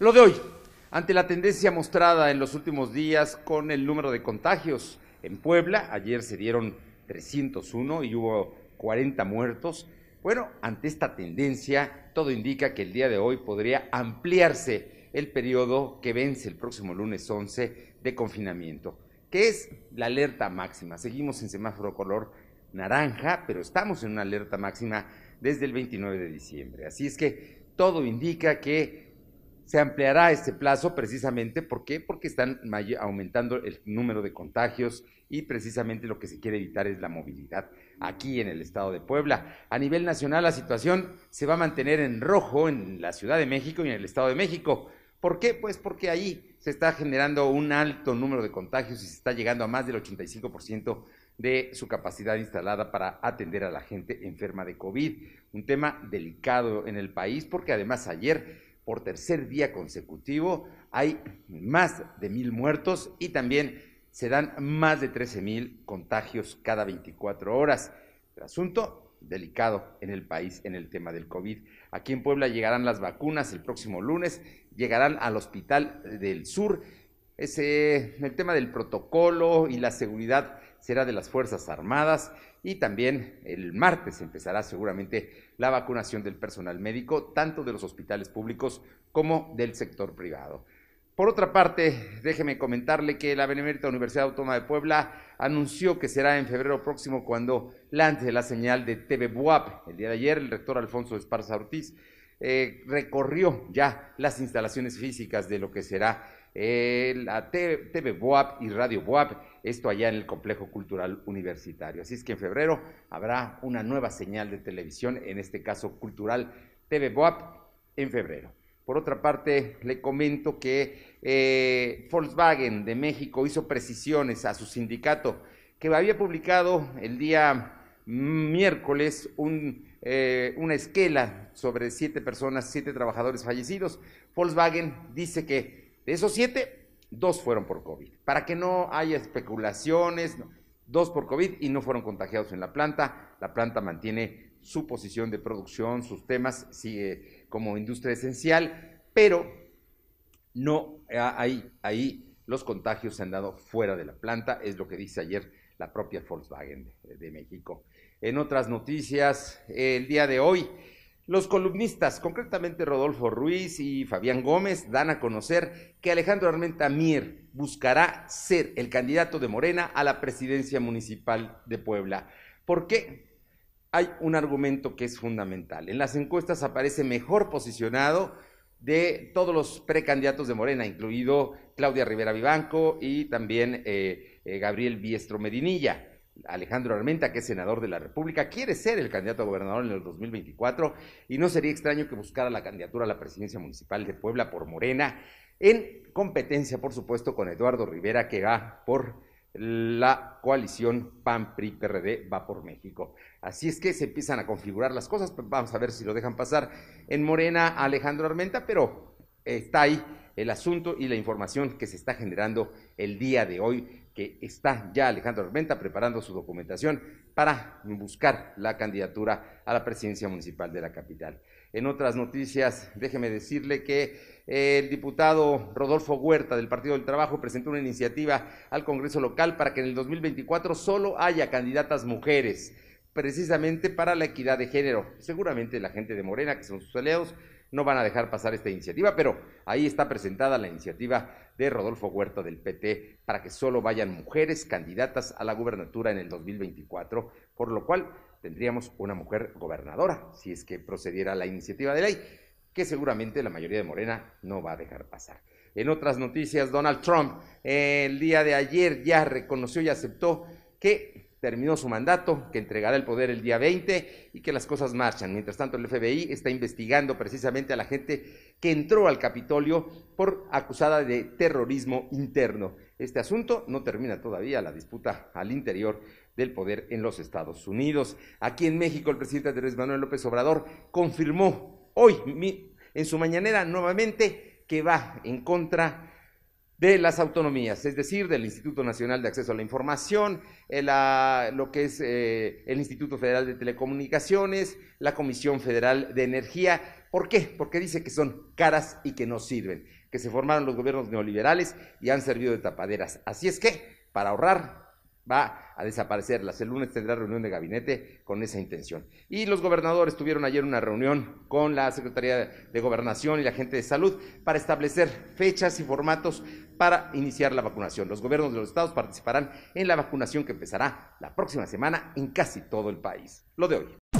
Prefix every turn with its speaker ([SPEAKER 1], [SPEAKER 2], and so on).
[SPEAKER 1] Lo de hoy, ante la tendencia mostrada en los últimos días con el número de contagios en Puebla, ayer se dieron 301 y hubo 40 muertos. Bueno, ante esta tendencia, todo indica que el día de hoy podría ampliarse el periodo que vence el próximo lunes 11 de confinamiento, que es la alerta máxima. Seguimos en semáforo color naranja, pero estamos en una alerta máxima desde el 29 de diciembre. Así es que todo indica que se ampliará este plazo precisamente, ¿por qué? Porque están aumentando el número de contagios y precisamente lo que se quiere evitar es la movilidad aquí en el estado de Puebla. A nivel nacional la situación se va a mantener en rojo en la Ciudad de México y en el estado de México. ¿Por qué? Pues porque ahí se está generando un alto número de contagios y se está llegando a más del 85% de su capacidad instalada para atender a la gente enferma de COVID. Un tema delicado en el país porque además ayer por tercer día consecutivo, hay más de mil muertos y también se dan más de 13 mil contagios cada 24 horas. asunto delicado en el país en el tema del COVID. Aquí en Puebla llegarán las vacunas el próximo lunes, llegarán al Hospital del Sur el tema del protocolo y la seguridad será de las Fuerzas Armadas y también el martes empezará seguramente la vacunación del personal médico, tanto de los hospitales públicos como del sector privado. Por otra parte, déjeme comentarle que la Benemérita Universidad Autónoma de Puebla anunció que será en febrero próximo cuando lance la señal de TV Buap. El día de ayer, el rector Alfonso Esparza Ortiz eh, recorrió ya las instalaciones físicas de lo que será eh, TV Boab y Radio Boab, esto allá en el Complejo Cultural Universitario. Así es que en febrero habrá una nueva señal de televisión, en este caso cultural TV Boab, en febrero. Por otra parte, le comento que eh, Volkswagen de México hizo precisiones a su sindicato que había publicado el día miércoles eh, una esquela sobre siete personas, siete trabajadores fallecidos. Volkswagen dice que de esos siete, dos fueron por COVID. Para que no haya especulaciones, dos por COVID y no fueron contagiados en la planta. La planta mantiene su posición de producción, sus temas, sigue como industria esencial, pero no hay ahí los contagios se han dado fuera de la planta, es lo que dice ayer la propia Volkswagen de, de México. En otras noticias, el día de hoy, los columnistas, concretamente Rodolfo Ruiz y Fabián Gómez, dan a conocer que Alejandro Armenta Mier buscará ser el candidato de Morena a la presidencia municipal de Puebla. ¿Por qué? Hay un argumento que es fundamental. En las encuestas aparece mejor posicionado de todos los precandidatos de Morena, incluido Claudia Rivera Vivanco y también eh, eh, Gabriel Biestro Medinilla. Alejandro Armenta, que es senador de la República, quiere ser el candidato a gobernador en el 2024 y no sería extraño que buscara la candidatura a la presidencia municipal de Puebla por Morena, en competencia, por supuesto, con Eduardo Rivera, que va por la coalición PAN-PRI-PRD va por México. Así es que se empiezan a configurar las cosas, pues vamos a ver si lo dejan pasar en Morena Alejandro Armenta, pero está ahí el asunto y la información que se está generando el día de hoy está ya Alejandro Armenta preparando su documentación para buscar la candidatura a la presidencia municipal de la capital. En otras noticias, déjeme decirle que el diputado Rodolfo Huerta del Partido del Trabajo presentó una iniciativa al Congreso local para que en el 2024 solo haya candidatas mujeres, precisamente para la equidad de género. Seguramente la gente de Morena, que son sus aliados, no van a dejar pasar esta iniciativa, pero ahí está presentada la iniciativa de Rodolfo Huerta del PT para que solo vayan mujeres candidatas a la gubernatura en el 2024, por lo cual tendríamos una mujer gobernadora, si es que procediera la iniciativa de ley, que seguramente la mayoría de Morena no va a dejar pasar. En otras noticias, Donald Trump el día de ayer ya reconoció y aceptó que terminó su mandato, que entregará el poder el día 20 y que las cosas marchan. Mientras tanto, el FBI está investigando precisamente a la gente que entró al Capitolio por acusada de terrorismo interno. Este asunto no termina todavía, la disputa al interior del poder en los Estados Unidos. Aquí en México, el presidente Andrés Manuel López Obrador confirmó hoy en su mañanera nuevamente que va en contra de las autonomías, es decir, del Instituto Nacional de Acceso a la Información, eh, lo que es eh, el Instituto Federal de Telecomunicaciones, la Comisión Federal de Energía. ¿Por qué? Porque dice que son caras y que no sirven, que se formaron los gobiernos neoliberales y han servido de tapaderas. Así es que, para ahorrar, va a desaparecer, El lunes tendrá reunión de gabinete con esa intención. Y los gobernadores tuvieron ayer una reunión con la Secretaría de Gobernación y la gente de salud para establecer fechas y formatos para iniciar la vacunación. Los gobiernos de los estados participarán en la vacunación que empezará la próxima semana en casi todo el país. Lo de hoy.